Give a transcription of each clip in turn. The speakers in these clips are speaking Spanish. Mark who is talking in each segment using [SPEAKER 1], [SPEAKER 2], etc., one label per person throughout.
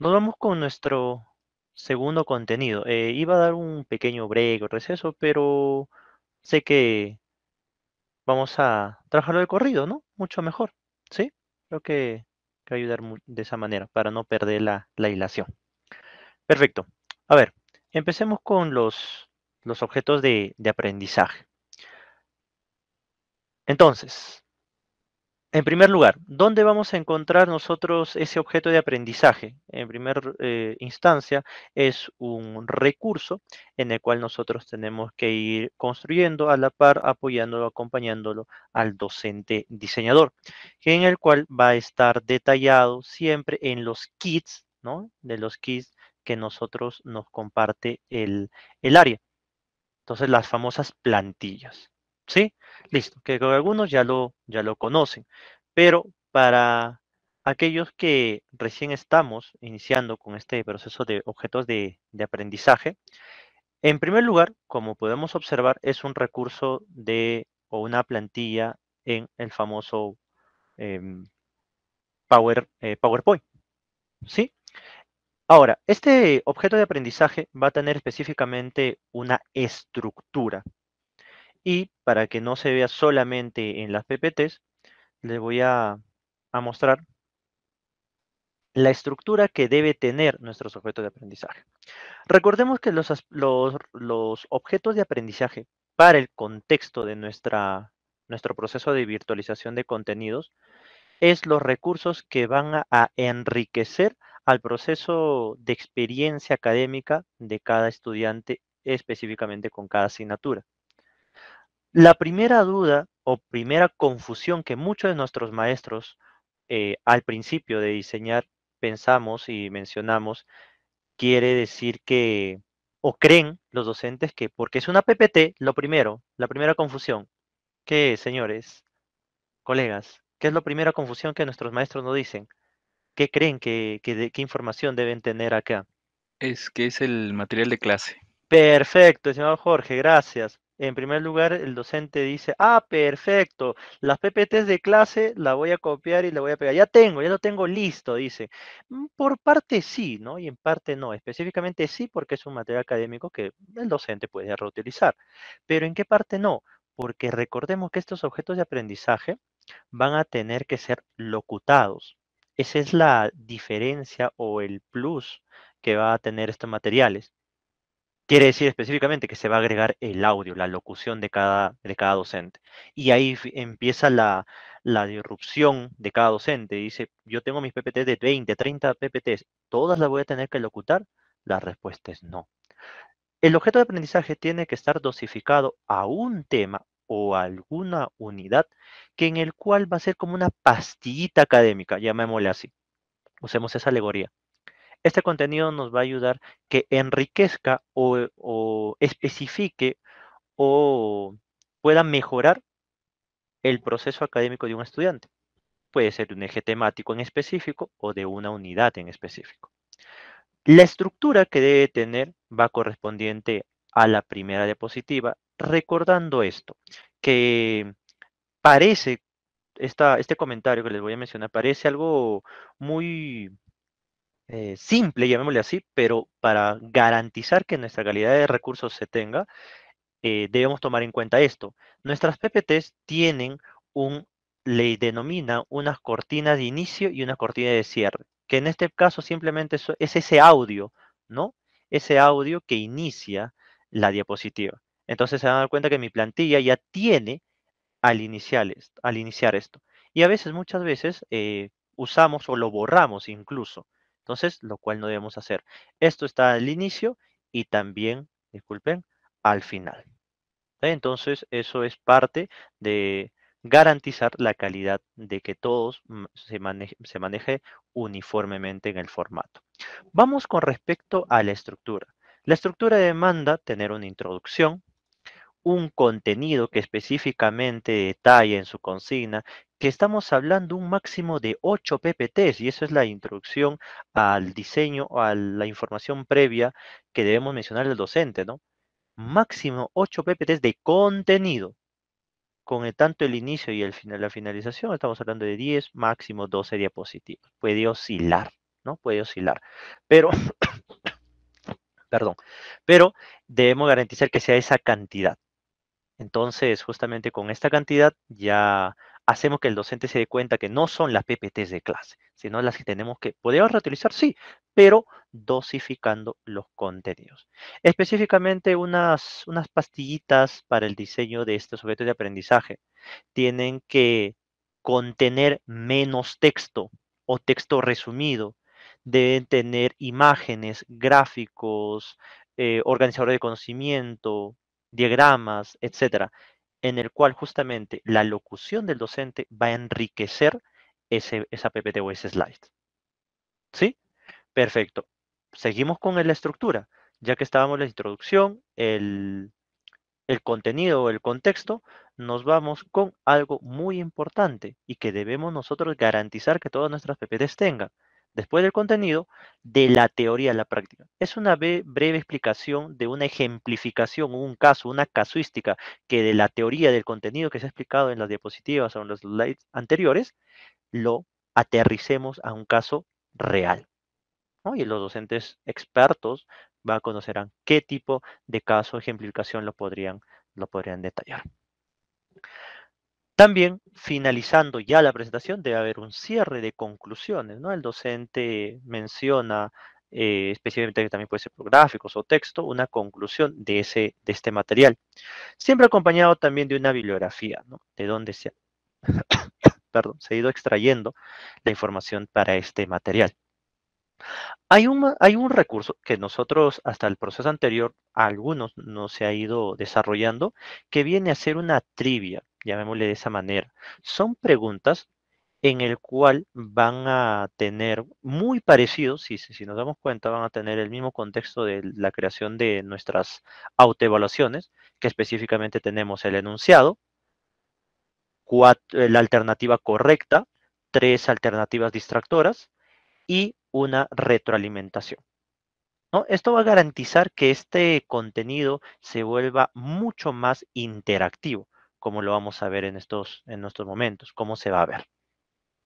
[SPEAKER 1] Nos vamos con nuestro segundo contenido. Eh, iba a dar un pequeño break o receso, pero sé que vamos a trabajarlo de corrido, ¿no? Mucho mejor, ¿sí? Creo que, que ayudar de esa manera para no perder la, la hilación. Perfecto. A ver, empecemos con los, los objetos de, de aprendizaje. Entonces, en primer lugar, ¿dónde vamos a encontrar nosotros ese objeto de aprendizaje? En primera eh, instancia, es un recurso en el cual nosotros tenemos que ir construyendo a la par, apoyándolo, acompañándolo al docente diseñador, en el cual va a estar detallado siempre en los kits, ¿no? De los kits que nosotros nos comparte el, el área. Entonces, las famosas plantillas. ¿Sí? Listo, que algunos ya lo, ya lo conocen, pero para aquellos que recién estamos iniciando con este proceso de objetos de, aprendizaje, en primer lugar, como podemos observar, es un recurso de o una plantilla en el famoso em, Power, eh, PowerPoint. ¿Sí? Ahora, este objeto de aprendizaje va a tener específicamente una estructura. Y para que no se vea solamente en las PPTs, les voy a, mostrar la estructura que debe tener nuestros objetos de aprendizaje. Recordemos que los, objetos de aprendizaje para el contexto de nuestro proceso de virtualización de contenidos es los recursos que van a enriquecer al proceso de experiencia académica de cada estudiante específicamente con cada asignatura. La primera duda o primera confusión que muchos de nuestros maestros eh, al principio de diseñar pensamos y mencionamos quiere decir que, o creen los docentes que, porque es una PPT, lo primero, la primera confusión. ¿Qué, señores, colegas? ¿Qué es la primera confusión que nuestros maestros nos dicen? ¿Qué creen que, de, qué información deben tener acá? Es que es el material de clase. Perfecto, señor Jorge, gracias en primer lugar, el docente dice, ah, perfecto, las PPTs de clase la voy a copiar y la voy a pegar. Ya tengo, ya lo tengo listo, dice. Mm, por parte sí, ¿no? Y en parte no. Específicamente sí, porque es un material académico que el docente puede reutilizar. Pero ¿en qué parte no? Porque recordemos que estos objetos de aprendizaje van a tener que ser locutados. Esa es la diferencia o el plus que va a tener estos materiales. Quiere decir específicamente que se va a agregar el audio, la locución de cada, de cada docente. Y ahí empieza la, la disrupción de cada docente. Dice, yo tengo mis PPTs de 20, 30 PPTs, ¿todas las voy a tener que locutar? La respuesta es no. El objeto de aprendizaje tiene que estar dosificado a un tema o a alguna unidad que en el cual va a ser como una pastillita académica, llamémosle así. Usemos esa alegoría. Este contenido nos va a ayudar que enriquezca eh, o, especifique o pueda mejorar el proceso académico de un estudiante. Puede ser de un eje temático en específico o de una unidad en específico. La estructura que debe tener va correspondiente a la primera diapositiva, recordando esto, que parece, este comentario que les voy a mencionar, parece algo muy eh, simple, llamémosle así, pero para garantizar que nuestra calidad de recursos se tenga, eh, debemos tomar en cuenta esto. Nuestras PPTs tienen un, le denomina unas cortinas de inicio y una cortina de cierre, que en este caso simplemente es, ese audio, ¿no? Ese audio que inicia la diapositiva. Entonces se van a cuenta que mi plantilla ya tiene al iniciar, al iniciar esto. Y a veces, muchas veces, eh, usamos o lo borramos incluso. Entonces, lo cual no debemos hacer. Esto está al inicio y también, disculpen, al final. Entonces, eso es parte de garantizar la calidad de que todos se maneje uniformemente en el formato. Vamos con respecto a la estructura. La estructura demanda tener una introducción, un contenido que específicamente detalle en su consigna que estamos hablando un máximo de 8 PPTs y eso es la introducción al diseño, a la información previa que debemos mencionar al docente, ¿no? Máximo 8 PPTs de contenido. Con el, tanto el inicio y el final, la finalización, estamos hablando de 10, máximo 12 diapositivas. Puede oscilar, ¿no? Puede oscilar. Pero, perdón, pero debemos garantizar que sea esa cantidad. Entonces, justamente con esta cantidad ya hacemos que el docente se dé cuenta que no son las PPTs de clase, sino las que tenemos que, poder reutilizar, sí, pero dosificando los contenidos. Específicamente unas, unas pastillitas para el diseño de estos objetos de aprendizaje tienen que contener menos texto o texto resumido, deben tener imágenes, gráficos, eh, organizadores de conocimiento, diagramas, etcétera, en el cual justamente la locución del docente va a enriquecer ese, esa PPT o ese slide. ¿Sí? Perfecto. Seguimos con la estructura, ya que estábamos en la introducción, el, el contenido o el contexto, nos vamos con algo muy importante y que debemos nosotros garantizar que todas nuestras PPTs tengan, después del contenido, de la teoría a la práctica. Es una breve explicación de una ejemplificación, un caso, una casuística que de la teoría del contenido que se ha explicado en las diapositivas o en los slides anteriores, lo aterricemos a un caso real. Y los docentes expertos va a conocerán qué tipo de caso, ejemplificación lo podrían, lo podrían detallar. También, finalizando ya la presentación, debe haber un cierre de conclusiones, ¿no? El docente menciona, eh, especialmente que también puede ser por gráficos o texto, una conclusión de, ese, de este material. Siempre acompañado también de una bibliografía, ¿no? De donde se, ha ido extrayendo la información para este material. Hay un, hay un recurso que nosotros, hasta el proceso anterior, algunos no se ha ido desarrollando, que viene a ser una trivia llamémosle de esa manera. Son preguntas en el cual van a tener muy parecidos, si, si nos damos cuenta, van a tener el mismo contexto de la creación de nuestras autoevaluaciones, que específicamente tenemos el enunciado, eh, la alternativa correcta, tres alternativas distractoras y una retroalimentación. Esto va a garantizar que este contenido se vuelva mucho más interactivo. ¿Cómo lo vamos a ver en estos, en estos momentos, cómo se va a ver.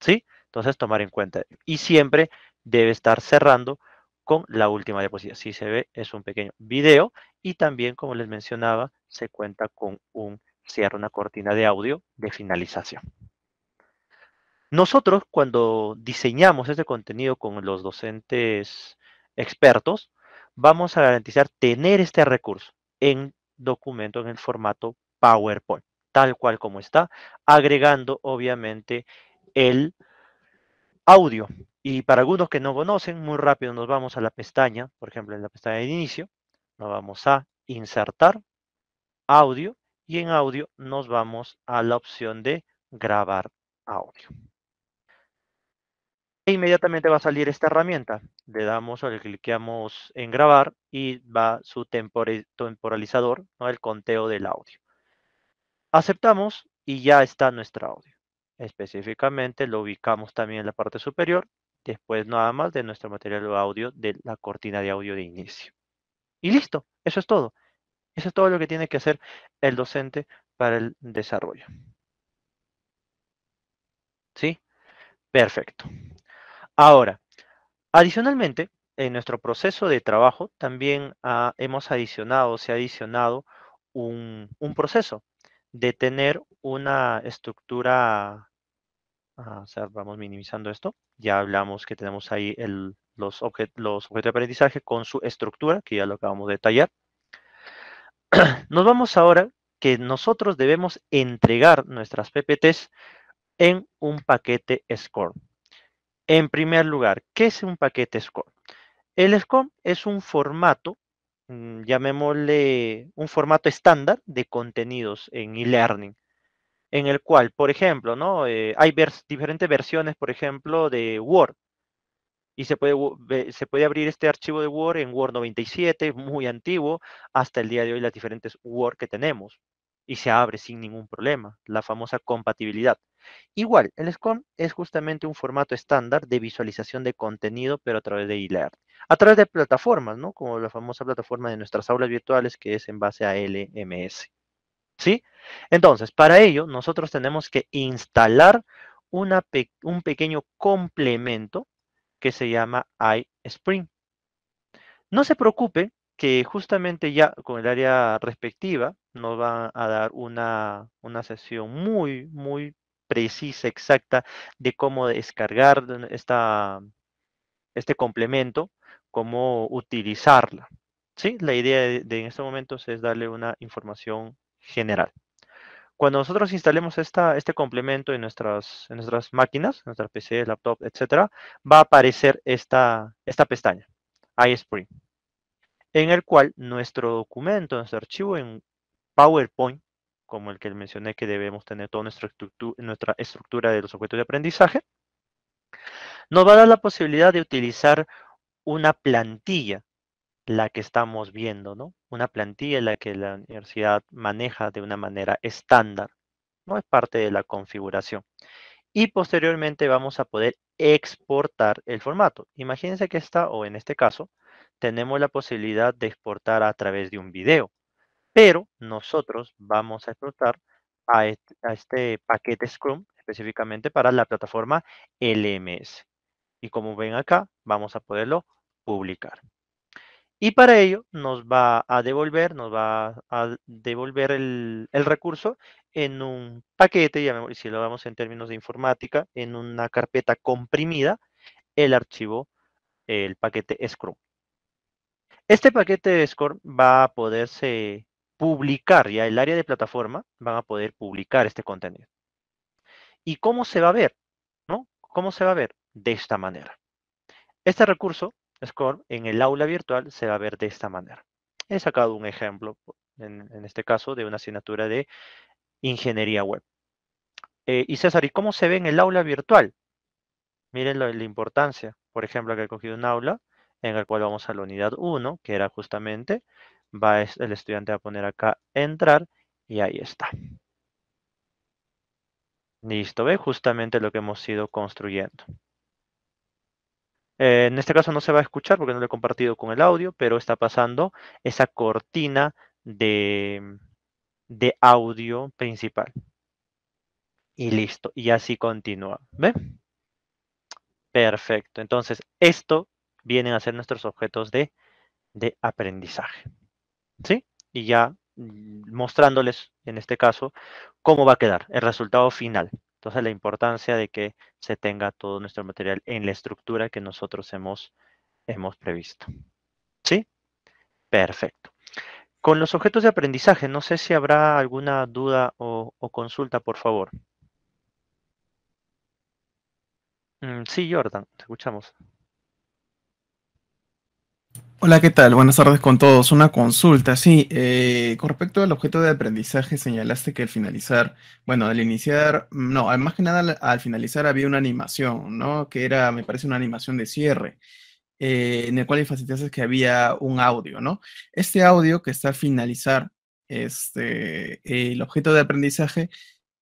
[SPEAKER 1] ¿Sí? Entonces, tomar en cuenta. Y siempre debe estar cerrando con la última diapositiva. Si se ve, es un pequeño video y también, como les mencionaba, se cuenta con un cierre, una cortina de audio de finalización. Nosotros, cuando diseñamos este contenido con los docentes expertos, vamos a garantizar tener este recurso en documento en el formato PowerPoint tal cual como está, agregando obviamente el audio. Y para algunos que no conocen, muy rápido nos vamos a la pestaña, por ejemplo, en la pestaña de inicio, nos vamos a insertar audio y en audio nos vamos a la opción de grabar audio. E inmediatamente va a salir esta herramienta. Le damos o le cliqueamos en grabar y va su temporalizador, ¿no? el conteo del audio. Aceptamos y ya está nuestro audio. Específicamente lo ubicamos también en la parte superior, después nada más de nuestro material audio de la cortina de audio de inicio. Y listo, eso es todo. Eso es todo lo que tiene que hacer el docente para el desarrollo. ¿Sí? Perfecto. Ahora, adicionalmente, en nuestro proceso de trabajo también ah, hemos adicionado, se ha adicionado un proceso de tener una estructura, ah, vamos minimizando esto, ya hablamos que tenemos ahí los, los objetos de aprendizaje con su estructura, que ya lo acabamos de detallar. Nos vamos ahora que nosotros debemos entregar nuestras PPTs en un paquete SCORM. En primer lugar, ¿qué es un paquete SCORM? El SCORM es un formato Mm, llamémosle un formato estándar de contenidos en e-learning, en el cual, por ejemplo, ¿no? Eh, hay diferentes versiones, por ejemplo, de Word. Y se puede, se puede abrir este archivo de Word en Word 97, muy antiguo, hasta el día de hoy las diferentes Word que tenemos. Y se abre sin ningún problema, la famosa compatibilidad. Igual, el SCOM es justamente un formato estándar de visualización de contenido, pero a través de eLearn. a través de plataformas, ¿no? Como la famosa plataforma de nuestras aulas virtuales que es en base a LMS. ¿Sí? Entonces, para ello, nosotros tenemos que instalar una un pequeño complemento que se llama iSpring. No se preocupe que justamente ya con el área respectiva nos van a dar una, una sesión muy, muy precisa, exacta de cómo descargar este complemento, cómo utilizarla. ¿sí? La idea de, en este momento es darle una información general. Cuando nosotros instalemos este complemento en nuestras, en nuestras máquinas, nuestras PC, laptop, etcétera, va a aparecer esta, esta pestaña, iSpring, en el cual nuestro documento, nuestro archivo en PowerPoint como el que mencioné, que debemos tener toda nuestra estructura, de los objetos de aprendizaje, nos va a dar la posibilidad de utilizar una plantilla, la que estamos viendo, ¿no? Una plantilla en la que la universidad maneja de una manera estándar, ¿no? Es parte de la configuración. Y posteriormente vamos a poder exportar el formato. Imagínense que está o en este caso, tenemos la posibilidad de exportar a través de un video pero nosotros vamos a explotar a este, paquete Scrum específicamente para la plataforma LMS. Y como ven acá, vamos a poderlo publicar. Y para ello nos va a devolver, nos va a devolver el, recurso en un paquete, y si lo vamos en términos de informática, en una carpeta comprimida, el archivo, el paquete Scrum. Este paquete Scrum va a poderse publicar, ya el área de plataforma, van a poder publicar este contenido. ¿Y cómo se va a ver? ¿No? ¿Cómo se va a ver? De esta manera. Este recurso, Score, en el aula virtual se va a ver de esta manera. He sacado un ejemplo, en, este caso, de una asignatura de ingeniería web. Eh, y César, ¿y cómo se ve en el aula virtual? Miren la, importancia. Por ejemplo, que he cogido un aula en el cual vamos a la unidad 1, que era justamente va el estudiante va a poner acá entrar y ahí está. Listo, ¿ve? Justamente lo que hemos ido construyendo. Eh, en este caso no se va a escuchar porque no lo he compartido con el audio, pero está pasando esa cortina de, audio principal. Y listo, y así continúa, ¿ve? Perfecto, entonces esto vienen a ser nuestros objetos de aprendizaje. ¿sí? Y ya mm, mostrándoles, en este caso, cómo va a quedar el resultado final. Entonces, la importancia de que se tenga todo nuestro material en la estructura que nosotros hemos, hemos previsto. ¿Sí? Perfecto. Con los objetos de aprendizaje, no sé si habrá alguna duda o, o consulta, por favor. Mm, sí, Jordan, te escuchamos.
[SPEAKER 2] Hola, ¿qué tal? Buenas tardes con todos. Una consulta, sí. Eh, con respecto al objeto de aprendizaje, señalaste que al finalizar, bueno, al iniciar, no, más que nada al, finalizar había una animación, ¿no? Que era, me parece, una animación de cierre, eh, en el cual enfatizaste que había un audio, ¿no? Este audio que está al finalizar, este, el objeto de aprendizaje,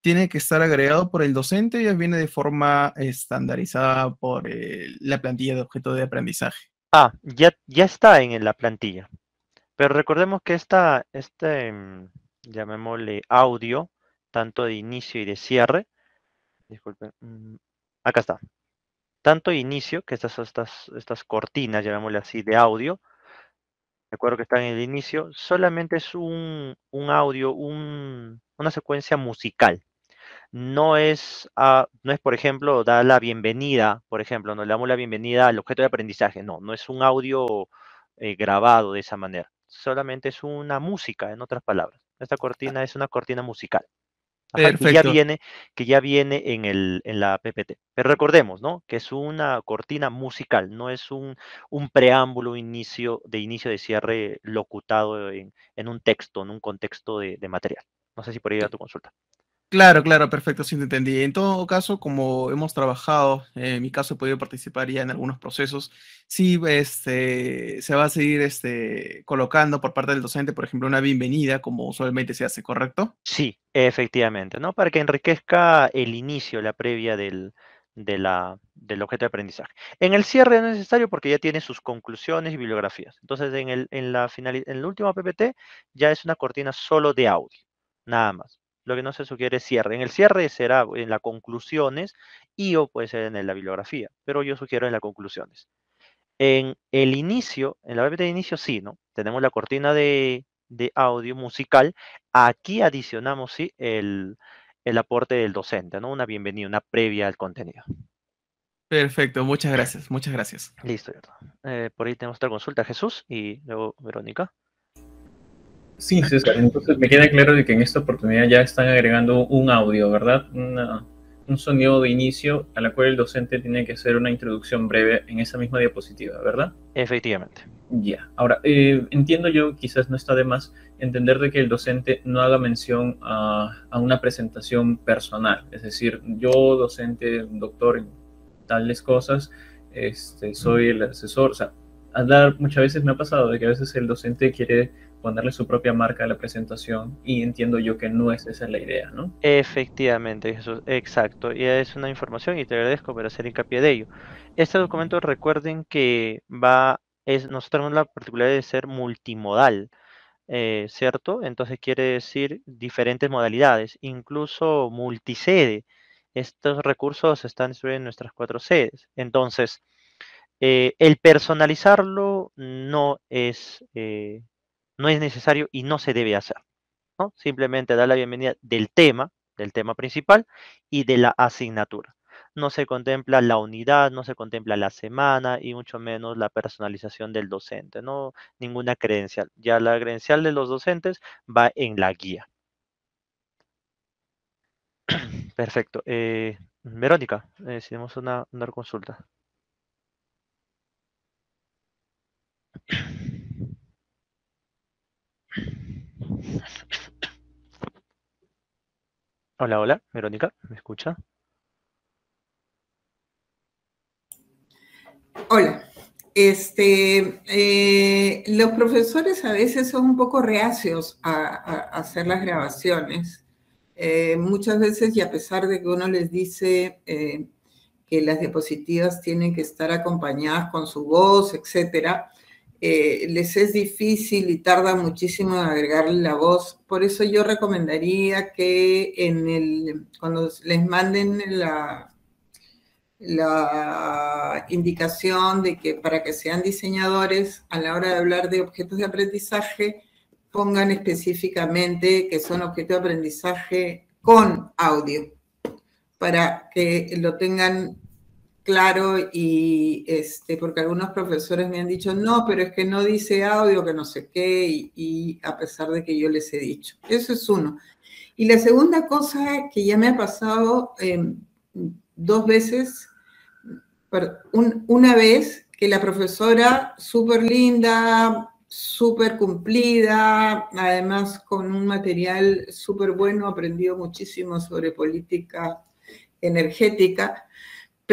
[SPEAKER 2] tiene que estar agregado por el docente y viene de forma estandarizada por eh, la plantilla de objeto de aprendizaje.
[SPEAKER 1] Ah, ya, ya está en la plantilla. Pero recordemos que esta, este, mm, llamémosle audio, tanto de inicio y de cierre, disculpen, mm, acá está. Tanto de inicio, que estas, estas, estas cortinas, llamémosle así, de audio, acuerdo que está en el inicio, solamente es un, audio, una secuencia musical no es, ah, no es, por ejemplo, dar la bienvenida, por ejemplo, nos damos la bienvenida al objeto de aprendizaje, no, no es un audio eh, grabado de esa manera, solamente es una música, en otras palabras. Esta cortina es una cortina musical.
[SPEAKER 3] que ya viene,
[SPEAKER 1] que ya viene en, el, en la PPT. Pero recordemos, ¿no? Que es una cortina musical, no es un, preámbulo inicio, de inicio de cierre locutado en, un texto, en un contexto de, de material. No sé si por ahí a tu consulta.
[SPEAKER 2] Claro, claro, perfecto, sí te entendí. En todo caso, como hemos trabajado, eh, en mi caso he podido participar ya en algunos procesos, sí este, se va a seguir este, colocando por parte del docente, por ejemplo, una bienvenida, como usualmente se
[SPEAKER 1] hace, ¿correcto? Sí, efectivamente, ¿no? Para que enriquezca el inicio, la previa del, de la, del objeto de aprendizaje. En el cierre no es necesario porque ya tiene sus conclusiones y bibliografías. Entonces, en el, la final, en el último PPT ya es una cortina solo de audio, nada más. Lo que no se sugiere es cierre. En el cierre será eh, en las conclusiones y o puede ser en la bibliografía, pero yo sugiero en las conclusiones. En el inicio, en la parte de inicio sí, ¿no? Tenemos la cortina de, audio musical. Aquí adicionamos, sí, el, el aporte del docente, ¿no? Una bienvenida, una previa al contenido.
[SPEAKER 2] Perfecto, muchas gracias, muchas gracias. Listo,
[SPEAKER 1] eh, por ahí tenemos otra consulta, Jesús, y luego Verónica.
[SPEAKER 2] Sí, César, entonces me queda claro de que en esta oportunidad ya están agregando un audio, ¿verdad? un sonido de inicio a la cual el docente tiene que hacer una introducción breve en esa misma diapositiva, ¿verdad?
[SPEAKER 1] Efectivamente. Ya,
[SPEAKER 2] ahora, eh, entiendo yo, quizás no está de más entender de que el docente no haga mención a, una presentación personal, es decir, yo docente, doctor en tales cosas, este, soy el asesor, o sea, a dar, muchas veces me ha pasado de que a veces el docente quiere ponerle su propia marca a la presentación y entiendo yo que no es esa la idea, ¿no?
[SPEAKER 1] Efectivamente, Jesús, exacto. Y es una información y te agradezco por hacer hincapié de ello. Este documento recuerden que va, es, nosotros tenemos la particularidad de ser multimodal. Eh, ¿Cierto? Entonces quiere decir diferentes modalidades, incluso multisede. Estos recursos están en nuestras cuatro sedes. Entonces, eh, el personalizarlo no es eh, no es necesario y no se debe hacer. Simplemente da la bienvenida del tema, del tema principal y de la asignatura. No se contempla la unidad, no se contempla la semana y mucho menos la personalización del docente, no ninguna credencial. Ya la credencial de los docentes va en la guía. Perfecto. Eh, Verónica, tenemos una, una consulta. Hola, hola, Verónica, ¿me escucha?
[SPEAKER 3] Hola. Este, eh, los profesores a veces son un poco reacios a, hacer las grabaciones. Eh, muchas veces, y a pesar de que uno les dice eh, que las diapositivas tienen que estar acompañadas con su voz, etcétera, eh, les es difícil y tarda muchísimo en agregarle la voz. Por eso yo recomendaría que en el, cuando les manden la, la indicación de que para que sean diseñadores, a la hora de hablar de objetos de aprendizaje, pongan específicamente que son objetos de aprendizaje con audio, para que lo tengan claro y este, porque algunos profesores me han dicho, no, pero es que no dice audio, que no sé qué, y, a pesar de que yo les he dicho. Eso es uno. Y la segunda cosa que ya me ha pasado em, dos veces, una vez que la profesora, súper linda, súper cumplida, además con un material súper bueno, aprendió muchísimo sobre política energética,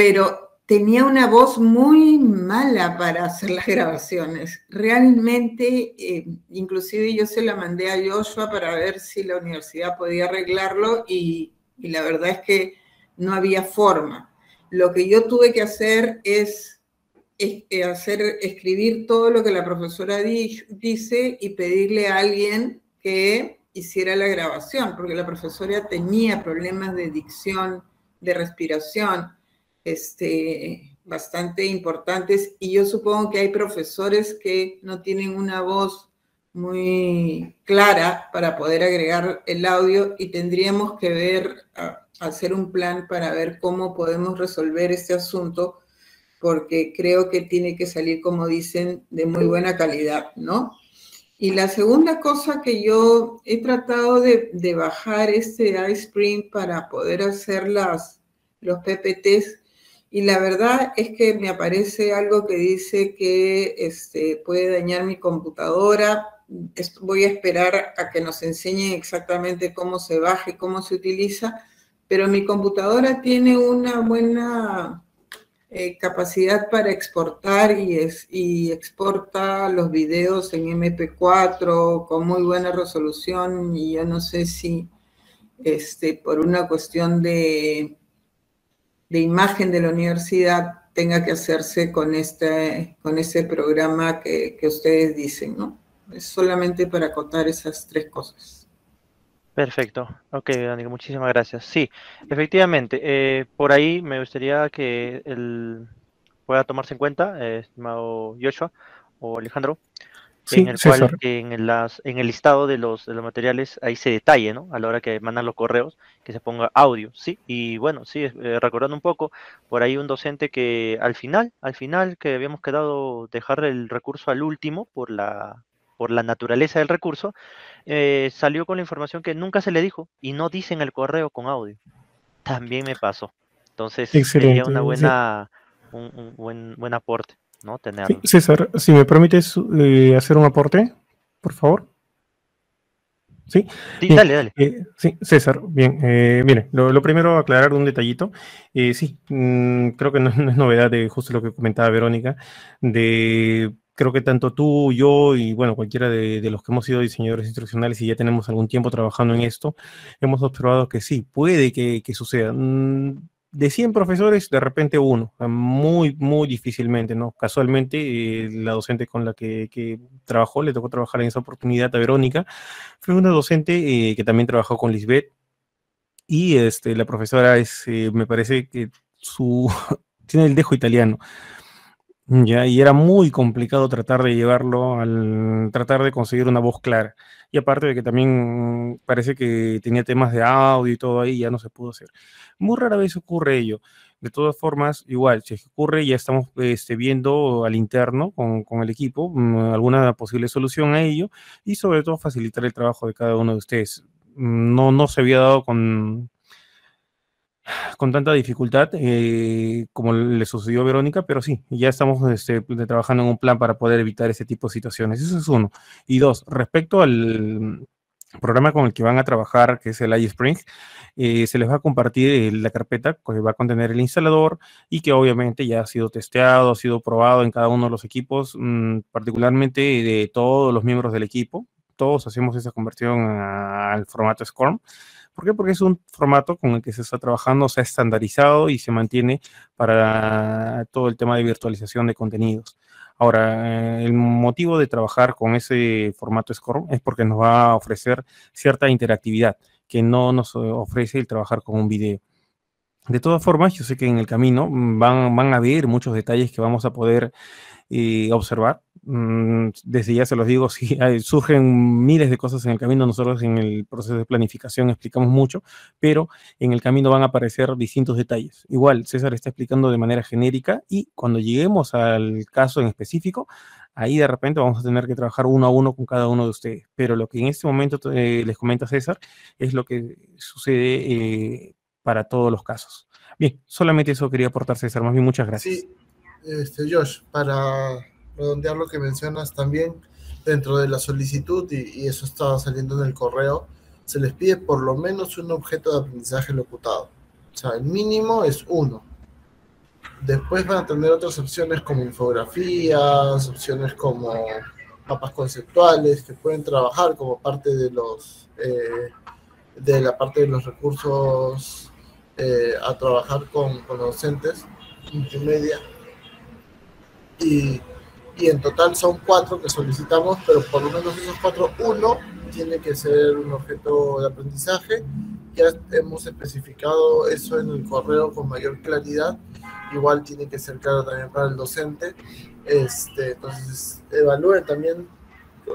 [SPEAKER 3] pero tenía una voz muy mala para hacer las grabaciones. Realmente, eh, inclusive yo se la mandé a Joshua para ver si la universidad podía arreglarlo y, la verdad es que no había forma. Lo que yo tuve que hacer es eh, hacer, escribir todo lo que la profesora dice y pedirle a alguien que hiciera la grabación, porque la profesora tenía problemas de dicción, de respiración este, bastante importantes y yo supongo que hay profesores que no tienen una voz muy clara para poder agregar el audio y tendríamos que ver, hacer un plan para ver cómo podemos resolver este asunto porque creo que tiene que salir, como dicen, de muy buena calidad, ¿no? Y la segunda cosa que yo he tratado de, bajar este ice cream para poder hacer los PPTs y la verdad es que me aparece algo que dice que este, puede dañar mi computadora. Voy a esperar a que nos enseñen exactamente cómo se baje, cómo se utiliza, pero mi computadora tiene una buena eh, capacidad para exportar y, exporta los videos en MP4 con muy buena resolución y yo no sé si este, por una cuestión de de imagen de la universidad tenga que hacerse con este, con ese programa que, ustedes dicen, ¿no? Es solamente para contar esas tres cosas.
[SPEAKER 1] Perfecto. Ok, Daniel, muchísimas gracias. Sí, efectivamente, eh, por ahí me gustaría que el, pueda tomarse en cuenta, eh, estimado Joshua o Alejandro, en el cual en, las, en el listado de los, materiales ahí se detalle, ¿no? A la hora que mandan los correos, que se ponga audio, ¿sí? Y bueno, sí, eh, recordando un poco, por ahí un docente que al final, al final que habíamos quedado dejar el recurso al último por la por la naturaleza del recurso, eh, salió con la información que nunca se le dijo y no dicen el correo con audio. También me pasó. Entonces sería una buena, un, un buen, buen aporte. César,
[SPEAKER 2] si me permites eh, hacer un aporte, por favor. Sí, dale, dale. Eh, sí, César, bien, eh, mire, lo, primero aclarar un detallito. sí, mm, creo que no, es novedad de justo lo que comentaba Verónica, de creo que tanto tú, yo y bueno, cualquiera de, los que hemos sido diseñadores instruccionales y ya tenemos algún tiempo trabajando en esto, hemos observado que sí, puede que, suceda. Mm, de 100 profesores, de repente uno, muy, muy difícilmente, ¿no? Casualmente, eh, la docente con la que, trabajó, le tocó trabajar en esa oportunidad a Verónica, fue una docente eh, que también trabajó con Lisbeth, y este, la profesora es, eh, me parece que su, tiene el dejo italiano, ¿ya? Y era muy complicado tratar de llevarlo al, tratar de conseguir una voz clara. Y aparte de que también parece que tenía temas de audio y todo ahí, ya no se pudo hacer. Muy rara vez ocurre ello. De todas formas, igual, si ocurre, ya estamos este, viendo al interno con, con, el equipo mm, alguna posible solución a ello y sobre todo facilitar el trabajo de cada uno de ustedes. Mm, no, no se había dado con, con tanta dificultad eh, como le sucedió a Verónica, pero sí, ya estamos este, trabajando en un plan para poder evitar ese tipo de situaciones. Eso es uno. Y dos, respecto al programa con el que van a trabajar, que es el iSpring, eh, se les va a compartir eh, la carpeta que va a contener el instalador y que obviamente ya ha sido testeado, ha sido probado en cada uno de los equipos, mm, particularmente de todos los miembros del equipo. Todos hacemos esa conversión al formato SCORM. ¿Por qué? Porque es un formato con el que se está trabajando, se ha estandarizado y se mantiene para todo el tema de virtualización de contenidos. Ahora, eh, el motivo de trabajar con ese formato SCORM es porque nos va a ofrecer cierta interactividad que no nos ofrece el trabajar con un video. De todas formas, yo sé que en el camino van, van a haber muchos detalles que vamos a poder observar. Mm, desde ya se los digo, si surgen miles de cosas en el camino. Nosotros en el proceso de planificación explicamos mucho, pero en el camino van a aparecer distintos detalles. Igual, César está explicando de manera genérica y cuando lleguemos al caso en específico, ahí de repente vamos a tener que trabajar uno a uno con cada uno de ustedes. Pero lo que en este momento eh, les comenta César es lo que sucede eh, para todos los casos. Bien, solamente eso quería aportar, César. Más bien, muchas gracias
[SPEAKER 4] este, Josh, para redondear lo que mencionas también, dentro de la solicitud, y, eso estaba saliendo en el correo, se les pide por lo menos un objeto de aprendizaje locutado. O sea, el mínimo es uno. Después van a tener otras opciones como infografías, opciones como mapas conceptuales que pueden trabajar como parte de los eh, de la parte de los recursos eh, a trabajar con, los docentes intermedia, y, en total son cuatro que solicitamos, pero por lo menos esos cuatro, uno tiene que ser un objeto de aprendizaje. Ya hemos especificado eso en el correo con mayor claridad. Igual tiene que ser claro también para el docente. Este, entonces, evalúen también,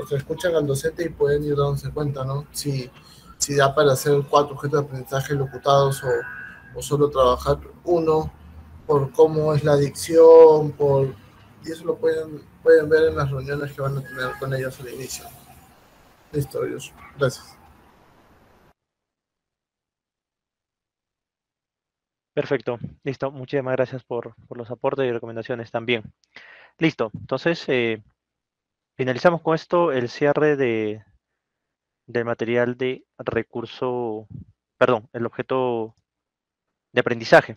[SPEAKER 4] o sea, escuchan al docente y pueden ir dándose cuenta, ¿no? Si, si da para hacer cuatro objetos de aprendizaje locutados o, o solo trabajar uno por cómo es la dicción, por y eso lo pueden, pueden ver en las reuniones que van a tener con ellos al inicio. Listo, ellos Gracias.
[SPEAKER 1] Perfecto, listo. Muchísimas gracias por, los aportes y recomendaciones también. Listo, entonces eh, finalizamos con esto el cierre de, del material de recurso, perdón, el objeto de aprendizaje.